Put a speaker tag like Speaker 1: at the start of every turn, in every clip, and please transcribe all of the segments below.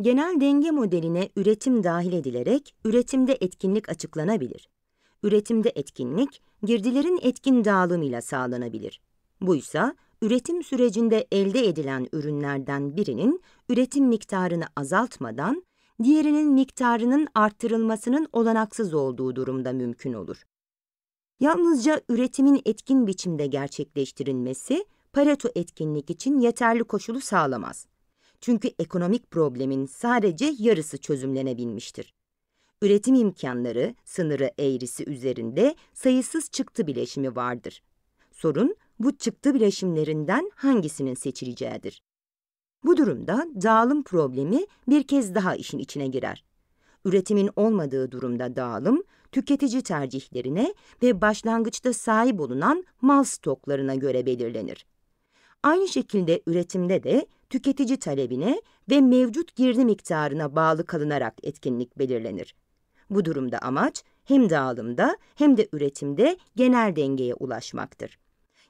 Speaker 1: Genel denge modeline üretim dahil edilerek üretimde etkinlik açıklanabilir. Üretimde etkinlik, girdilerin etkin dağılımıyla sağlanabilir. Buysa üretim sürecinde elde edilen ürünlerden birinin üretim miktarını azaltmadan, diğerinin miktarının arttırılmasının olanaksız olduğu durumda mümkün olur. Yalnızca üretimin etkin biçimde gerçekleştirilmesi, Pareto etkinlik için yeterli koşulu sağlamaz. Çünkü ekonomik problemin sadece yarısı çözümlenebilmiştir. Üretim imkanları sınırı eğrisi üzerinde sayısız çıktı bileşimi vardır. Sorun bu çıktı bileşimlerinden hangisinin seçileceğidir. Bu durumda dağılım problemi bir kez daha işin içine girer. Üretimin olmadığı durumda dağılım, tüketici tercihlerine ve başlangıçta sahip olunan mal stoklarına göre belirlenir. Aynı şekilde üretimde de tüketici talebine ve mevcut girdi miktarına bağlı kalınarak etkinlik belirlenir. Bu durumda amaç hem dağılımda hem de üretimde genel dengeye ulaşmaktır.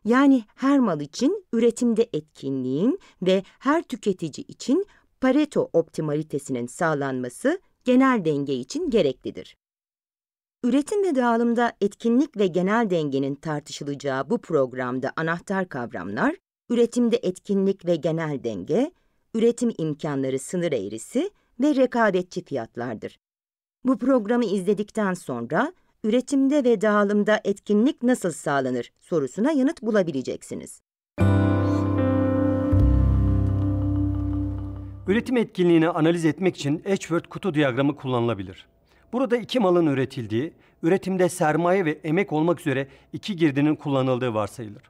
Speaker 1: Yani her mal için üretimde etkinliğin ve her tüketici için Pareto optimalitesinin sağlanması genel denge için gereklidir. Üretim ve dağılımda etkinlik ve genel dengenin tartışılacağı bu programda anahtar kavramlar üretimde etkinlik ve genel denge, üretim imkanları sınır eğrisi ve rekabetçi fiyatlardır. Bu programı izledikten sonra üretimde ve dağılımda etkinlik nasıl sağlanır sorusuna yanıt bulabileceksiniz.
Speaker 2: Üretim etkinliğini analiz etmek için Edgeworth kutu diyagramı kullanılabilir. Burada iki malın üretildiği, üretimde sermaye ve emek olmak üzere iki girdinin kullanıldığı varsayılır.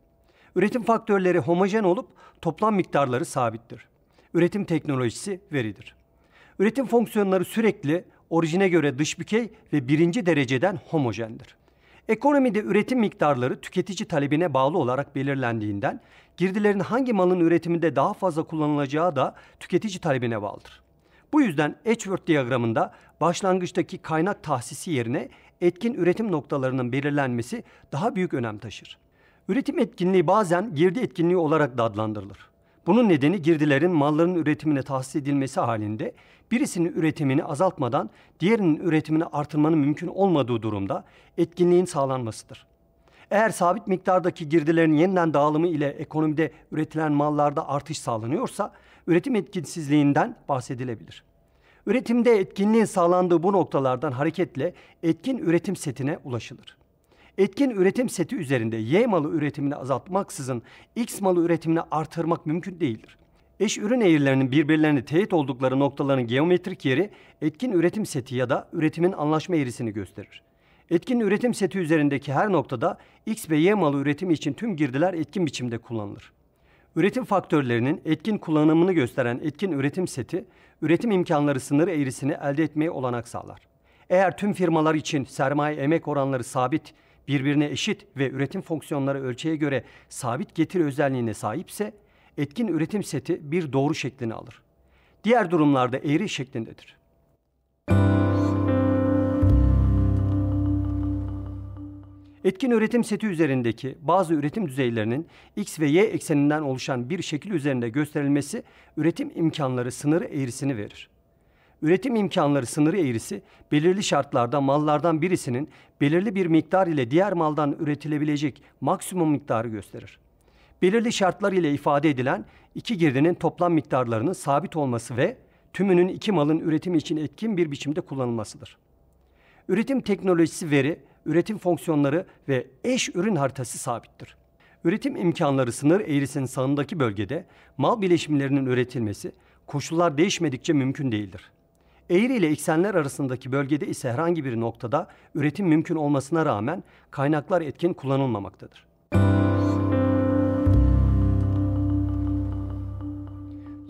Speaker 2: Üretim faktörleri homojen olup toplam miktarları sabittir. Üretim teknolojisi veridir. Üretim fonksiyonları sürekli orijine göre dış bükey ve birinci dereceden homojendir. Ekonomide üretim miktarları tüketici talebine bağlı olarak belirlendiğinden girdilerin hangi malın üretiminde daha fazla kullanılacağı da tüketici talebine bağlıdır. Bu yüzden Edgeworth diyagramında başlangıçtaki kaynak tahsisi yerine etkin üretim noktalarının belirlenmesi daha büyük önem taşır. Üretim etkinliği bazen girdi etkinliği olarak da adlandırılır. Bunun nedeni girdilerin malların üretimine tahsis edilmesi halinde birisinin üretimini azaltmadan diğerinin üretimini artırmanın mümkün olmadığı durumda etkinliğin sağlanmasıdır. Eğer sabit miktardaki girdilerin yeniden dağılımı ile ekonomide üretilen mallarda artış sağlanıyorsa üretim etkinsizliğinden bahsedilebilir. Üretimde etkinliğin sağlandığı bu noktalardan hareketle etkin üretim setine ulaşılır. Etkin üretim seti üzerinde Y malı üretimini azaltmaksızın X malı üretimini artırmak mümkün değildir. Eş ürün eğrilerinin birbirlerine teğet oldukları noktaların geometrik yeri etkin üretim seti ya da üretimin anlaşma eğrisini gösterir. Etkin üretim seti üzerindeki her noktada X ve Y malı üretimi için tüm girdiler etkin biçimde kullanılır. Üretim faktörlerinin etkin kullanımını gösteren etkin üretim seti, üretim imkanları sınır eğrisini elde etmeye olanak sağlar. Eğer tüm firmalar için sermaye emek oranları sabit birbirine eşit ve üretim fonksiyonları ölçeğe göre sabit getiri özelliğine sahipse etkin üretim seti bir doğru şeklini alır. Diğer durumlarda eğri şeklindedir. Etkin üretim seti üzerindeki bazı üretim düzeylerinin x ve y ekseninden oluşan bir şekil üzerinde gösterilmesi üretim imkanları sınırı eğrisini verir üretim imkanları sınırı eğrisi belirli şartlarda mallardan birisinin belirli bir miktar ile diğer maldan üretilebilecek maksimum miktarı gösterir. Belirli şartlar ile ifade edilen iki girdinin toplam miktarlarının sabit olması ve tümünün iki malın üretimi için etkin bir biçimde kullanılmasıdır. Üretim teknolojisi veri, üretim fonksiyonları ve eş ürün haritası sabittir. Üretim imkanları sınır eğrisinin sağındaki bölgede mal bileşimlerinin üretilmesi koşullar değişmedikçe mümkün değildir. Eğri ile eksenler arasındaki bölgede ise herhangi bir noktada üretim mümkün olmasına rağmen kaynaklar etkin kullanılmamaktadır.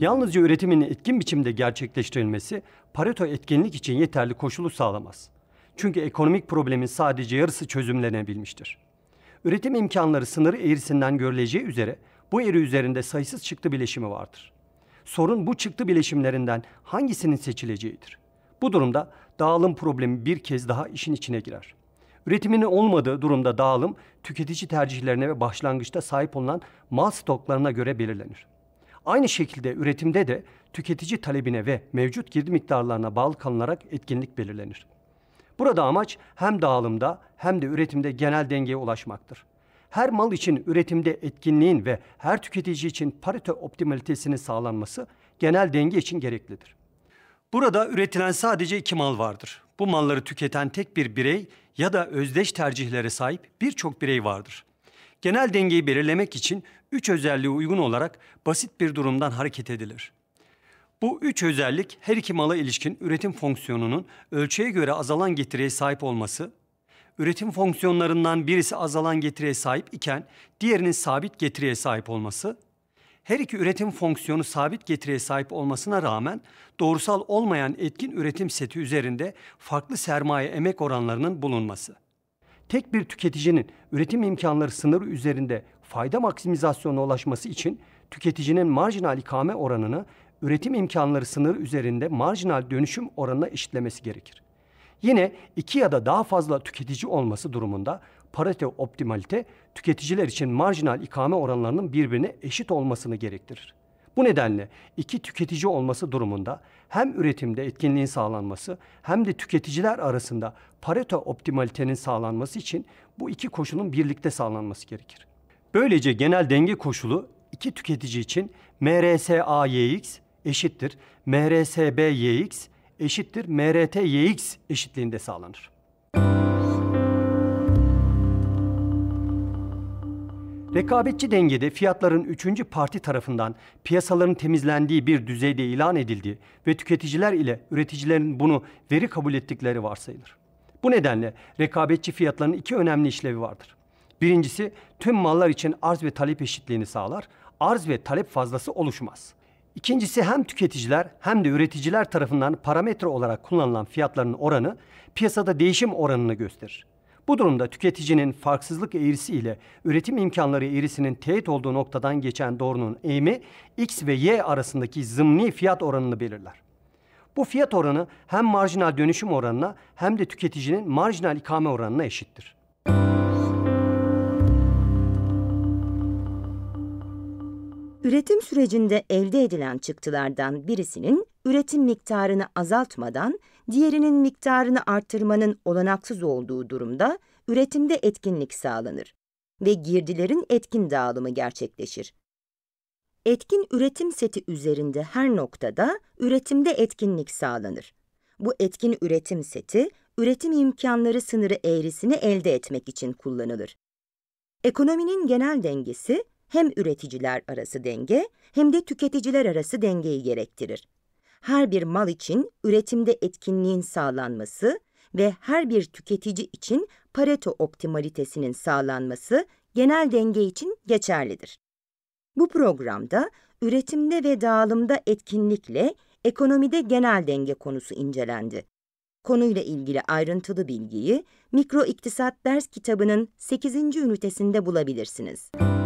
Speaker 2: Yalnızca üretimin etkin biçimde gerçekleştirilmesi Pareto etkinlik için yeterli koşulu sağlamaz. Çünkü ekonomik problemin sadece yarısı çözümlenebilmiştir. Üretim imkanları sınırı eğrisinden görüleceği üzere bu eğri üzerinde sayısız çıktı bileşimi vardır sorun bu çıktı bileşimlerinden hangisinin seçileceğidir. Bu durumda dağılım problemi bir kez daha işin içine girer. Üretiminin olmadığı durumda dağılım tüketici tercihlerine ve başlangıçta sahip olunan mal stoklarına göre belirlenir. Aynı şekilde üretimde de tüketici talebine ve mevcut girdi miktarlarına bağlı kalınarak etkinlik belirlenir. Burada amaç hem dağılımda hem de üretimde genel dengeye ulaşmaktır her mal için üretimde etkinliğin ve her tüketici için parite optimalitesinin sağlanması genel denge için gereklidir. Burada üretilen sadece iki mal vardır. Bu malları tüketen tek bir birey ya da özdeş tercihlere sahip birçok birey vardır. Genel dengeyi belirlemek için üç özelliği uygun olarak basit bir durumdan hareket edilir. Bu üç özellik her iki mala ilişkin üretim fonksiyonunun ölçüye göre azalan getiriye sahip olması, üretim fonksiyonlarından birisi azalan getiriye sahip iken diğerinin sabit getiriye sahip olması, her iki üretim fonksiyonu sabit getiriye sahip olmasına rağmen doğrusal olmayan etkin üretim seti üzerinde farklı sermaye emek oranlarının bulunması. Tek bir tüketicinin üretim imkanları sınırı üzerinde fayda maksimizasyonuna ulaşması için tüketicinin marjinal ikame oranını üretim imkanları sınırı üzerinde marjinal dönüşüm oranına eşitlemesi gerekir. Yine iki ya da daha fazla tüketici olması durumunda parite optimalite tüketiciler için marjinal ikame oranlarının birbirine eşit olmasını gerektirir. Bu nedenle iki tüketici olması durumunda hem üretimde etkinliğin sağlanması hem de tüketiciler arasında Pareto optimalitenin sağlanması için bu iki koşulun birlikte sağlanması gerekir. Böylece genel denge koşulu iki tüketici için MRSAYX eşittir MRSBYX eşittir MRT YX eşitliğinde sağlanır. Rekabetçi dengede fiyatların üçüncü parti tarafından piyasaların temizlendiği bir düzeyde ilan edildiği ve tüketiciler ile üreticilerin bunu veri kabul ettikleri varsayılır. Bu nedenle rekabetçi fiyatların iki önemli işlevi vardır. Birincisi tüm mallar için arz ve talep eşitliğini sağlar, arz ve talep fazlası oluşmaz. İkincisi hem tüketiciler hem de üreticiler tarafından parametre olarak kullanılan fiyatların oranı piyasada değişim oranını gösterir. Bu durumda tüketicinin farksızlık eğrisi ile üretim imkanları eğrisinin teğet olduğu noktadan geçen doğrunun eğimi X ve Y arasındaki zımni fiyat oranını belirler. Bu fiyat oranı hem marjinal dönüşüm oranına hem de tüketicinin marjinal ikame oranına eşittir.
Speaker 1: Üretim sürecinde elde edilen çıktılardan birisinin üretim miktarını azaltmadan diğerinin miktarını arttırmanın olanaksız olduğu durumda üretimde etkinlik sağlanır ve girdilerin etkin dağılımı gerçekleşir. Etkin üretim seti üzerinde her noktada üretimde etkinlik sağlanır. Bu etkin üretim seti, üretim imkanları sınırı eğrisini elde etmek için kullanılır. Ekonominin genel dengesi, hem üreticiler arası denge hem de tüketiciler arası dengeyi gerektirir. Her bir mal için üretimde etkinliğin sağlanması ve her bir tüketici için Pareto optimalitesinin sağlanması genel denge için geçerlidir. Bu programda üretimde ve dağılımda etkinlikle ekonomide genel denge konusu incelendi. Konuyla ilgili ayrıntılı bilgiyi Mikro İktisat Ders kitabının 8. ünitesinde bulabilirsiniz. Müzik